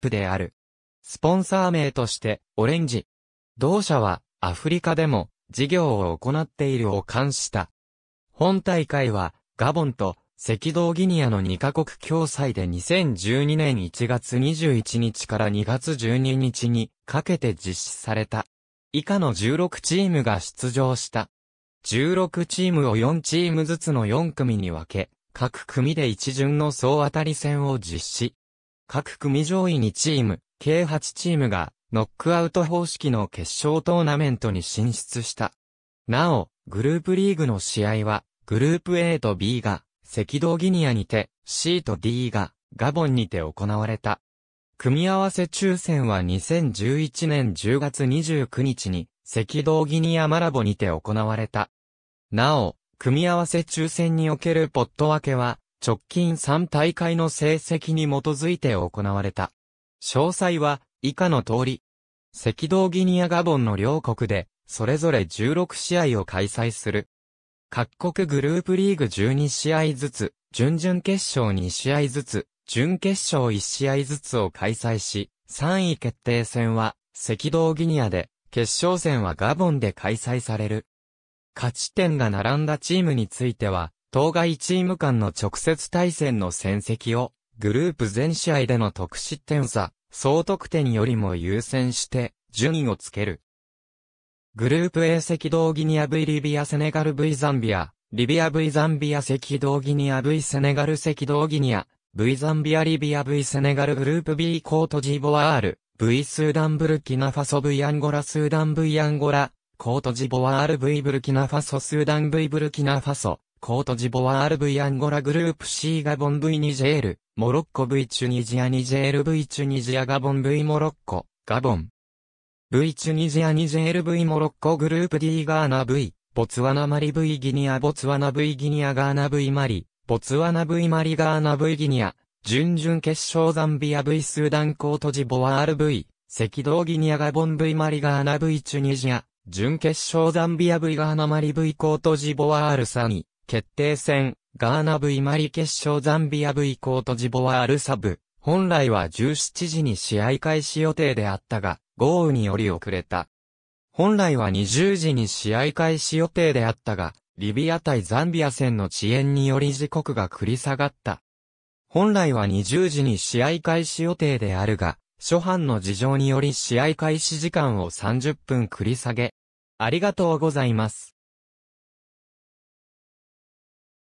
プである。スポンサー名として、オレンジ。同社は、アフリカでも、事業を行っているを冠した。本大会は、ガボンと、赤道ギニアの2カ国共催で2012年1月21日から2月12日にかけて実施された。以下の16チームが出場した。16チームを4チームずつの4組に分け、各組で一巡の総当たり戦を実施。各組上位2チーム、計8チームが、ノックアウト方式の決勝トーナメントに進出した。なお、グループリーグの試合は、グループ A と B が、赤道ギニアにて、C と D が、ガボンにて行われた。組み合わせ抽選は2011年10月29日に、赤道ギニアマラボにて行われた。なお、組み合わせ抽選におけるポット分けは、直近3大会の成績に基づいて行われた。詳細は以下の通り。赤道ギニアガボンの両国で、それぞれ16試合を開催する。各国グループリーグ12試合ずつ、準々決勝2試合ずつ、準決勝1試合ずつを開催し、3位決定戦は赤道ギニアで、決勝戦はガボンで開催される。勝ち点が並んだチームについては、当該チーム間の直接対戦の戦績を、グループ全試合での得失点差、総得点よりも優先して、順位をつける。グループ A 赤道ギニア V リビアセネガル V ザンビア、リビア V ザンビア赤道ギニア V セネガル赤道ギニア、V ザンビアリビア V セネガルグループ B コートジボワール、V スーダンブルキナファソ V アンゴラスーダン V アンゴラ、コートジボワール V ブルキナファソスーダン V ブルキナファソ、コートジボワール V アンゴラグループ C ガボン V ニジェール、モロッコ V チュニジアニジェール V チュニジアガボン V モロッコ、ガボン。V チュニジアニジェール V モロッコグループ D ガーナ V、ボツワナマリ V ギニアボツワナ V ギニアガーナ V マリ、ボツワナ V マリガーナ V ギニア、準々決勝ザンビア V スーダンコートジボワール V、赤道ギニアガボン V マリガーナ V チュニジア、準決勝ザンビア V ガーナマリ V コートジボワールサニ、決定戦、ガーナ V マリ決勝ザンビア V コートジボワールサブ。本来は17時に試合開始予定であったが、豪雨により遅れた。本来は20時に試合開始予定であったが、リビア対ザンビア戦の遅延により時刻が繰り下がった。本来は20時に試合開始予定であるが、初版の事情により試合開始時間を30分繰り下げ。ありがとうございます。